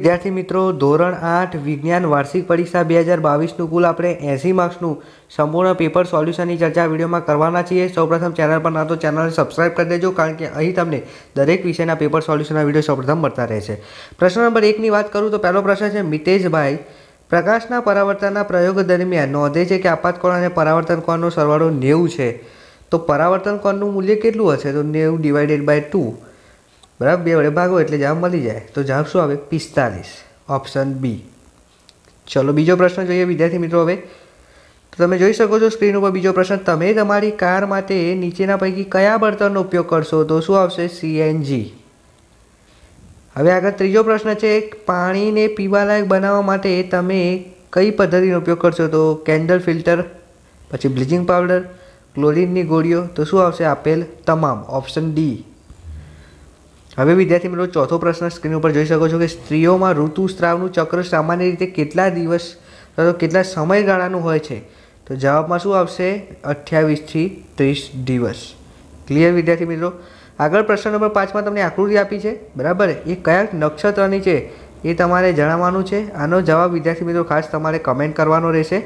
વિદ્યાર્થી મિત્રો ધોરણ આઠ વિજ્ઞાન વાર્ષિક પરીક્ષા બે હજાર બાવીસનું કુલ આપણે એંસી માર્ક્સનું સંપૂર્ણ પેપર સોલ્યુશનની ચર્ચા વિડીયોમાં કરવાના છીએ સૌપ્રથમ ચેનલ પર ના તો ચેનલ સબસ્ક્રાઇબ કરી દેજો કારણ કે અહીં તમને દરેક વિષયના પેપર સોલ્યુશનના વિડીયો સૌપ્રથમ મળતા રહેશે પ્રશ્ન નંબર એકની વાત કરું તો પહેલો પ્રશ્ન છે મિતેશભાઈ પ્રકાશના પરાવર્તનના પ્રયોગ દરમિયાન નોંધે છે કે આપાતકોણ અને પરાવર્તન કોણનો સરવાળો નેવું છે તો પરાવર્તન કોણનું મૂલ્ય કેટલું હશે તો નેવું ડિવાઇડેડ બાય ટુ બરાબર બે વડે ભાગો એટલે જવાબ મળી જાય તો જવાબ શું આવે પિસ્તાલીસ ઓપ્શન બી ચલો બીજો પ્રશ્ન જોઈએ વિદ્યાર્થી મિત્રો હવે તો તમે જોઈ શકો છો સ્ક્રીન ઉપર બીજો પ્રશ્ન તમે તમારી કાર માટે નીચેના પૈકી કયા બળતણનો ઉપયોગ કરશો તો શું આવશે સીએનજી હવે આગળ ત્રીજો પ્રશ્ન છે પાણીને પીવાલાયક બનાવવા માટે તમે કઈ પદ્ધતિનો ઉપયોગ કરશો તો કેન્ડલ ફિલ્ટર પછી બ્લીચિંગ પાવડર ક્લોરિનની ગોળીઓ તો શું આવશે આપેલ તમામ ઓપ્શન ડી હવે વિદ્યાર્થી મિત્રો ચોથો પ્રશ્ન સ્ક્રીન ઉપર જોઈ શકો છો કે સ્ત્રીઓમાં ઋતુસ્રાવનું ચક્ર સામાન્ય રીતે કેટલા દિવસ અથવા કેટલા સમયગાળાનું હોય છે તો જવાબમાં શું આવશે અઠ્યાવીસથી ત્રીસ દિવસ ક્લિયર વિદ્યાર્થી મિત્રો આગળ પ્રશ્ન નંબર પાંચમાં તમને આકૃતિ આપી છે બરાબર એ કયા નક્ષત્રની છે એ તમારે જણાવવાનું છે આનો જવાબ વિદ્યાર્થી મિત્રો ખાસ તમારે કમેન્ટ કરવાનો રહેશે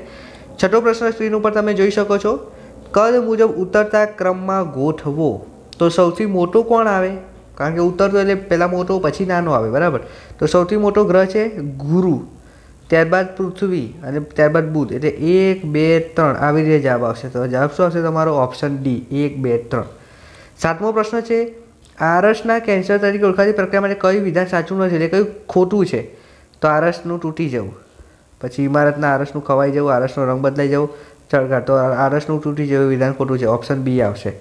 છઠ્ઠો પ્રશ્ન સ્ક્રીન ઉપર તમે જોઈ શકો છો કદ મુજબ ઉતરતા ક્રમમાં ગોઠવો તો સૌથી મોટું કોણ આવે કારણ કે ઉત્તર તો એટલે પહેલાં મોટો પછી નાનો આવે બરાબર તો સૌથી મોટો ગ્રહ છે ગુરુ ત્યારબાદ પૃથ્વી અને ત્યારબાદ બુધ એટલે એક બે ત્રણ આવી રીતે જવાબ આવશે તો જવાબ શું આવશે તમારો ઓપ્શન ડી એક બે ત્રણ સાતમો પ્રશ્ન છે આરસના કેન્સર તરીકે ઓળખાતી પ્રક્રિયા માટે કયું વિધાન સાચું નથી એટલે કયું ખોટું છે તો આરસનું તૂટી જવું પછી ઇમારતના આરસનું ખવાઈ જવું આરસનો રંગ બદલાઈ જવું ચળગાટ તો આરસનું તૂટી જવું વિધાન ખોટું છે ઓપ્શન બી આવશે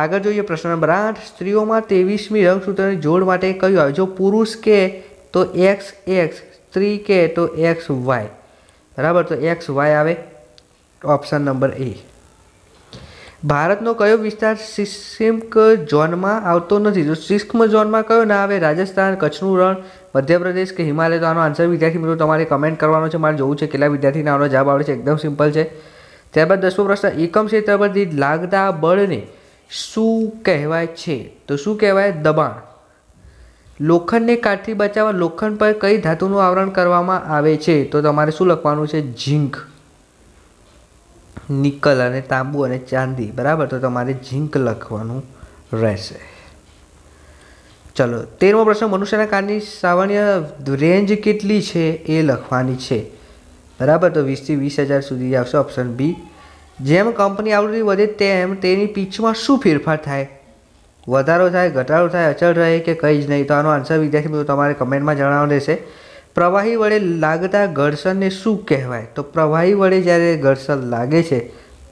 આગળ જોઈએ પ્રશ્ન નંબર આઠ સ્ત્રીઓમાં ત્રેવીસમી રંગસૂત્રની જોડ માટે કયું આવે જો પુરુષ કે તો એક્સ એક્સ સ્ત્રી કે તો એક્સ વાય બરાબર તો એક્સ વાય આવે ઓપ્શન નંબર એ ભારતનો કયો વિસ્તાર સિસ્ક ઝોનમાં આવતો નથી જો સિસ્ક ઝોનમાં કયો ના આવે રાજસ્થાન કચ્છનું રણ મધ્યપ્રદેશ કે હિમાલય તો આનો આન્સર વિદ્યાર્થી મિત્રો તમારે કમેન્ટ કરવાનો છે મારે જોવું છે કેટલા વિદ્યાર્થીને આનો જવાબ આવે છે એકદમ સિમ્પલ છે ત્યારબાદ દસમો પ્રશ્ન એકમ ક્ષેત્ર પર દીઠ લાગતા બળને શું કહેવાય છે તો શું કહેવાય દબાણ લોખંડને કાઠથી બચાવવા લોખંડ પર કઈ ધાતુનું આવરણ કરવામાં આવે છે તો તમારે શું લખવાનું છે ઝીંક નિકલ અને તાંબુ અને ચાંદી બરાબર તો તમારે ઝીંક લખવાનું રહેશે ચલો તેરમો પ્રશ્ન મનુષ્યના કાનની સામાન્ય રેન્જ કેટલી છે એ લખવાની છે બરાબર તો વીસથી વીસ હજાર સુધી આવશે ઓપ્શન બી જેમ કંપની આવૃત્તિ વધે તેમ તેની પીચમાં શું ફેરફાર થાય વધારો થાય ઘટાડો થાય અચળ રહે કે કંઈ જ નહીં તો આનો આન્સર વિદ્યાર્થી મિત્રો તમારે કમેન્ટમાં જણાવવાનું રહેશે પ્રવાહી વડે લાગતા ઘર્ષણને શું કહેવાય તો પ્રવાહી વડે જ્યારે ઘર્ષણ લાગે છે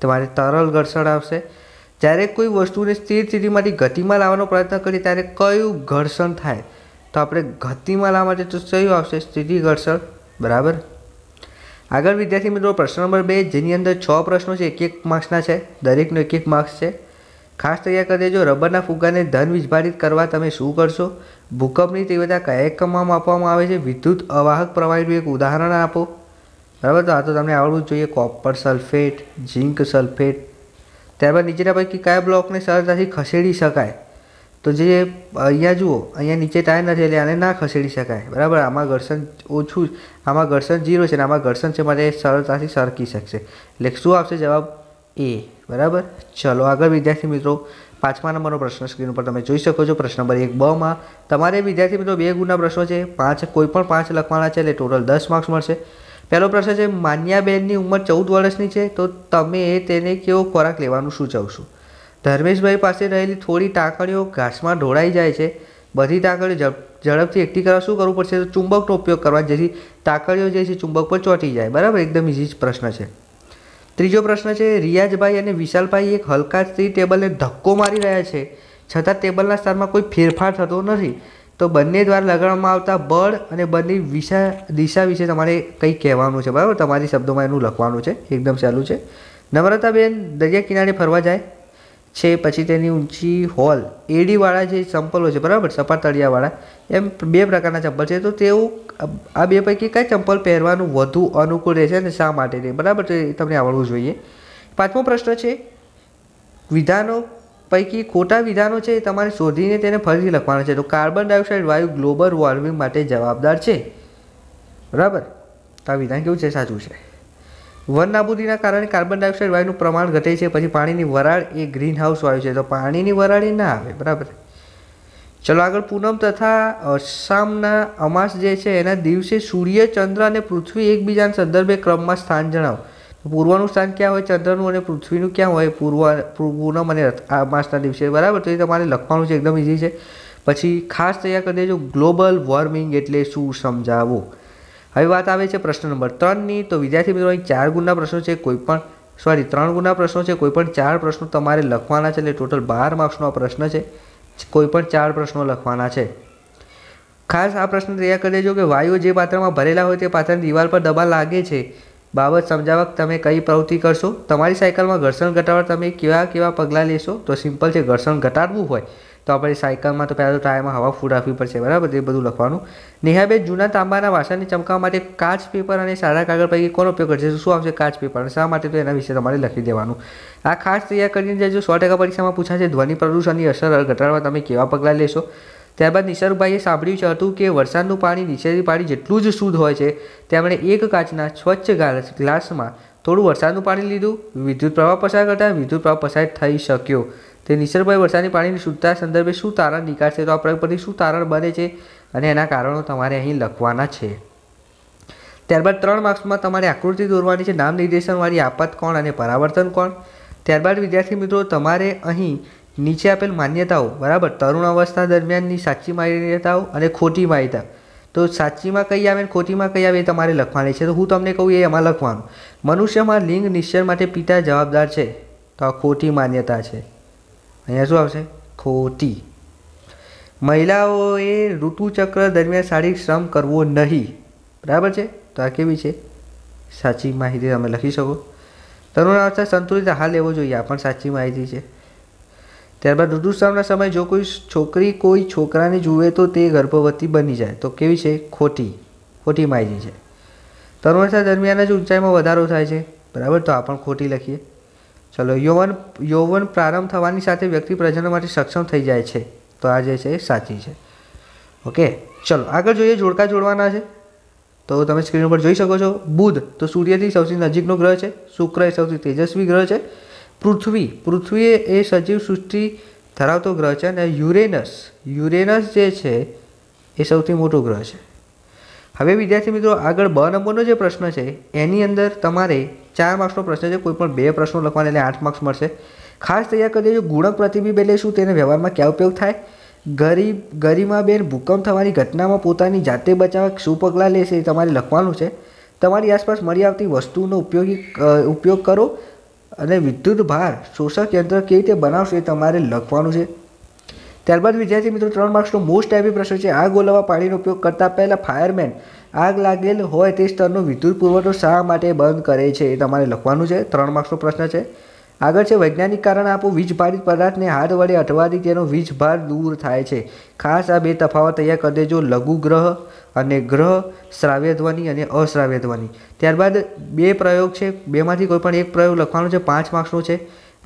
તમારે તરલ ઘર્ષણ આવશે જ્યારે કોઈ વસ્તુને સ્થિર સ્થિતિમાંથી ગતિમાં લાવવાનો પ્રયત્ન કરીએ ત્યારે કયું ઘર્ષણ થાય તો આપણે ગતિમાં લાવવા માટે તો કયું આવશે સ્થિતિ ઘર્ષણ બરાબર આગળ વિદ્યાર્થી મિત્રો પ્રશ્ન નંબર બે જેની અંદર છ પ્રશ્નો છે એક એક માર્ક્સના છે દરેકનો એક એક માર્ક્સ છે ખાસ તૈયાર કરી દેજો રબરના ફુગ્ગાને ધન વિજભારિત કરવા તમે શું કરશો ભૂકંપની તીવ્રતા કયા એકમમાં આપવામાં આવે છે વિદ્યુત અવાહક પ્રવાહીનું એક ઉદાહરણ આપો બરાબર તો આ તો તમને આવડવું જોઈએ કોપર સલ્ફેટ ઝીંક સલ્ફેટ ત્યારબાદ નીચેના પૈકી કયા બ્લોકને સરળતાથી ખસેડી શકાય તો જે અહીંયા જુઓ અહીંયા નીચે ટાયર નથી એટલે આને ના ખસેડી શકાય બરાબર આમાં ઘર્ષણ ઓછું આમાં ઘર્ષણ ઝીરો છે અને આમાં ઘર્ષણ છે માટે સરળતાથી સરકી શકશે એટલે શું આવશે જવાબ એ બરાબર ચલો આગળ વિદ્યાર્થી મિત્રો પાંચમા નંબરનો પ્રશ્ન સ્ક્રીન ઉપર તમે જોઈ શકો છો પ્રશ્ન નંબર એક બમાં તમારે વિદ્યાર્થી મિત્રો બે ગુણના પ્રશ્નો છે પાંચ કોઈ પણ પાંચ લખવાના છે એટલે ટોટલ દસ માર્ક્સ મળશે પહેલો પ્રશ્ન છે માન્યાબેનની ઉંમર ચૌદ વર્ષની છે તો તમે તેને કેવો ખોરાક લેવાનું સૂચવશો ધર્મેશભાઈ પાસે રહેલી થોડી ટાંકળીઓ ઘાસમાં ઢોળાઈ જાય છે બધી ટાંકણીઓ ઝડપથી એકઠી કરવા શું કરવું પડશે તો ચુંબકનો ઉપયોગ કરવા જેથી ટાંકણીઓ જે છે ચુંબક પર ચોંટી જાય બરાબર એકદમ ઇઝી જ પ્રશ્ન છે ત્રીજો પ્રશ્ન છે રિયાજભાઈ અને વિશાલભાઈ એક હલકા સ્ત્રી ટેબલને ધક્કો મારી રહ્યા છે છતાં ટેબલના સ્થાનમાં કોઈ ફેરફાર થતો નથી તો બંને દ્વારા લગાડવામાં આવતા બળ અને બંને વિશા દિશા વિશે તમારે કંઈ કહેવાનું છે બરાબર તમારી શબ્દોમાં એનું લખવાનું છે એકદમ સહેલું છે નમ્રતાબેન દરિયા કિનારે ફરવા જાય છે પછી તેની ઊંચી હોલ એડીવાળા જે ચંપલો છે બરાબર સપાટ તળિયાવાળા એમ બે પ્રકારના ચંપલ છે તો તેઓ આ બે પૈકી કઈ ચંપલ પહેરવાનું વધુ અનુકૂળ રહેશે અને શા માટે રહે બરાબર એ તમને આવડવું જોઈએ પાંચમો પ્રશ્ન છે વિધાનો પૈકી ખોટા વિધાનો છે એ તમારે શોધીને તેને ફરીથી લખવાના છે તો કાર્બન ડાયોક્સાઇડ વાયુ ગ્લોબલ વોર્મિંગ માટે જવાબદાર છે બરાબર તો આ વિધાન કેવું છે સાચું છે વન નાબૂદીના કારણે કાર્બન ડાયોક્સાઇડ વાયુનું પ્રમાણ ઘટે છે પછી પાણીની વરાળ એ ગ્રીનહાઉસ વાયુ છે તો પાણીની વરાળ એ ના આવે બરાબર ચલો આગળ પૂનમ તથા અસામના અમાસ જે છે એના દિવસે સૂર્ય ચંદ્ર અને પૃથ્વી એકબીજાના સંદર્ભે ક્રમમાં સ્થાન જણાવો પૂર્વનું સ્થાન ક્યાં હોય ચંદ્રનું અને પૃથ્વીનું ક્યાં હોય પૂર્વ પૂનમ અને અમાસના દિવસે બરાબર તો એ તમારે લખવાનું છે એકદમ ઇઝી છે પછી ખાસ તૈયાર કરી દેજો ગ્લોબલ વોર્મિંગ એટલે શું સમજાવવું હવે વાત આવે છે પ્રશ્ન નંબર ત્રણની તો વિદ્યાર્થી મિત્રો અહીં ચાર ગુણના પ્રશ્નો છે કોઈ પણ સોરી ત્રણ ગુણના પ્રશ્નો છે કોઈપણ ચાર પ્રશ્નો તમારે લખવાના છે એટલે ટોટલ બાર માર્ક્સનો પ્રશ્ન છે કોઈ પણ ચાર પ્રશ્નો લખવાના છે ખાસ આ પ્રશ્ન તૈયાર કરી દેજો કે વાયુ જે પાત્રમાં ભરેલા હોય તે પાત્રની દિવાલ પર દબા લાગે છે બાબત સમજાવક તમે કઈ પ્રવૃત્તિ કરશો તમારી સાયકલમાં ઘર્ષણ ઘટાડવા તમે કેવા કેવા પગલાં લેશો તો સિમ્પલ છે ઘર્ષણ ઘટાડવું હોય તો આપણે સાયકલમાં તો પહેલાં તો ટાયરમાં હવા ફૂડ આપવી પડશે બરાબર એ બધું લખવાનું નેહાબેન જૂના તાંબાના વાસણને ચમકાવવા માટે કાચ પેપર અને સારા કાગળ પૈકી કોનો ઉપયોગ કરશે શું આવશે કાચ પેપર શા માટે તો એના વિશે તમારે લખી દેવાનું આ ખાસ તૈયાર કરીને જજો સો ટકા પરીક્ષામાં પૂછાશે ધ્વનિ પ્રદૂષણની અસર ઘટાડવા તમે કેવા પગલાં લેશો ત્યારબાદ નિસર્ગભાઈએ સાંભળ્યું હતું કે વરસાદનું પાણી નીચેની પાણી જેટલું જ શુદ્ધ હોય છે તેમણે એક કાચના સ્વચ્છ ગ્લાસ ગ્લાસમાં થોડું વરસાદનું પાણી લીધું વિદ્યુત પ્રવાહ પસાર કરતાં વિદ્યુત પ્રવાહ પસાર થઈ શક્યો તે નિસર્ગભાઈ વરસાદી પાણીની શુદ્ધતા સંદર્ભે શું તારણ નીકળશે તો આ પ્રગતિ શું તારણ બને છે અને એના કારણો તમારે અહીં લખવાના છે ત્યારબાદ ત્રણ માર્ક્સમાં તમારે આકૃતિ દોરવાની છે નામ નિર્દેશનવાળી આપત કોણ અને પરાવર્તન કોણ ત્યારબાદ વિદ્યાર્થી મિત્રો તમારે અહીં નીચે આપેલ માન્યતાઓ બરાબર તરુણ અવસ્થા દરમિયાનની સાચી માન્યતાઓ અને ખોટી માન્યતા તો સાચીમાં કઈ આવે ને ખોટીમાં કઈ આવે એ તમારે લખવાની છે તો હું તમને કહું એમાં લખવાનું મનુષ્યમાં લિંગ નિશ્ચય માટે પિતા જવાબદાર છે તો આ ખોટી માન્યતા છે અહીંયા શું આવશે ખોટી મહિલાઓએ ઋતુચક્ર દરમિયાન શારીરિક શ્રમ કરવો નહીં બરાબર છે તો આ કેવી છે સાચી માહિતી તમે લખી શકો આવતા સંતુલિત આહાર લેવો જોઈએ આ પણ સાચી માહિતી છે ત્યારબાદ ઋતુસ્રાવના સમયે જો કોઈ છોકરી કોઈ છોકરાને જુએ તો તે ગર્ભવતી બની જાય તો કેવી છે ખોટી ખોટી માહિતી છે તરુણાવસ્થા દરમિયાન જ ઊંચાઈમાં વધારો થાય છે બરાબર તો આ પણ ખોટી લખીએ ચલો યૌવન યૌવન પ્રારંભ થવાની સાથે વ્યક્તિ પ્રજનન માટે સક્ષમ થઈ જાય છે તો આ જે છે એ સાચી છે ઓકે ચલો આગળ જોઈએ જોડકા જોડવાના છે તો તમે સ્ક્રીન ઉપર જોઈ શકો છો બુધ તો સૂર્યથી સૌથી નજીકનો ગ્રહ છે શુક્ર એ સૌથી તેજસ્વી ગ્રહ છે પૃથ્વી પૃથ્વી એ સજીવ સૃષ્ટિ ધરાવતો ગ્રહ છે અને યુરેનસ યુરેનસ જે છે એ સૌથી મોટો ગ્રહ છે હવે વિદ્યાર્થી મિત્રો આગળ બ નંબરનો જે પ્રશ્ન છે એની અંદર તમારે ચાર માર્ક્સનો પ્રશ્ન છે કોઈ પણ બે પ્રશ્નો લખવાના એટલે આઠ માર્ક્સ મળશે ખાસ તૈયાર કરી દેજો ગુણક પ્રતિબિંબ એટલે શું તેને વ્યવહારમાં ક્યાં ઉપયોગ થાય ગરીબ બેન ભૂકંપ થવાની ઘટનામાં પોતાની જાતે બચાવવા શું પગલાં લેશે એ તમારે લખવાનું છે તમારી આસપાસ મળી આવતી વસ્તુનો ઉપયોગી ઉપયોગ કરો અને વિદ્યુત ભાર શોષક યંત્ર કેવી રીતે બનાવશો એ તમારે લખવાનું છે ત્યારબાદ વિદ્યાર્થી મિત્રો ત્રણ માર્ક્સનો મોસ્ટ ટાઈપી પ્રશ્ન છે આગ ઓલવવા પાણીનો ઉપયોગ કરતાં પહેલાં ફાયરમેન આગ લાગેલ હોય તે સ્તરનો વિદ્યુત પુરવઠો શા માટે બંધ કરે છે એ તમારે લખવાનું છે ત્રણ માર્ક્સનો પ્રશ્ન છે આગળ છે વૈજ્ઞાનિક કારણ આપો વીજભારિત પદાર્થને હાથ વડે અટવાથી તેનો વીજભાર દૂર થાય છે ખાસ આ બે તફાવત તૈયાર કરી દેજો લઘુગ્રહ અને ગ્રહ શ્રાવ્ય ધ્વનિ અને અશ્રાવ્ય ધ્વનિ ત્યારબાદ બે પ્રયોગ છે બેમાંથી કોઈ પણ એક પ્રયોગ લખવાનો છે પાંચ માર્ક્સનો છે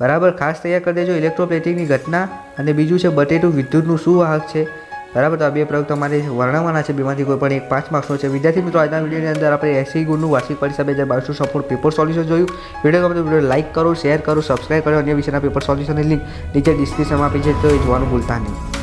બરાબર ખાસ તૈયાર કરી દેજો ઇલેક્ટ્રોપ્લેટિંગની ઘટના અને બીજું છે બટેટું વિદ્યુતનું શું વાહક છે બરાબર તો આ બે પ્રયોગ તમારે વર્ણવવાના છે બેમાંથી કોઈ પણ એક પાંચ માર્ક્સનો છે વિદ્યાર્થી મિત્રો આજના વિડીયોની અંદર આપણે એસી ગુણનું વાર્ષિક પરીક્ષા બે હજાર બાવીસનું સપોર્ટ પેપર સોલ્યુશન જોયું વિડીયો ગમે તો વિડીયો લાઇક કરો શેર કરો સબસ્ક્રાઈબ કરો અન્ય વિષયના પેપર સોલ્યુશનની લિંક નીચે ડિસ્ક્રિપ્શનમાં આપી છે તો એ જોવાનું ભૂલતા નહીં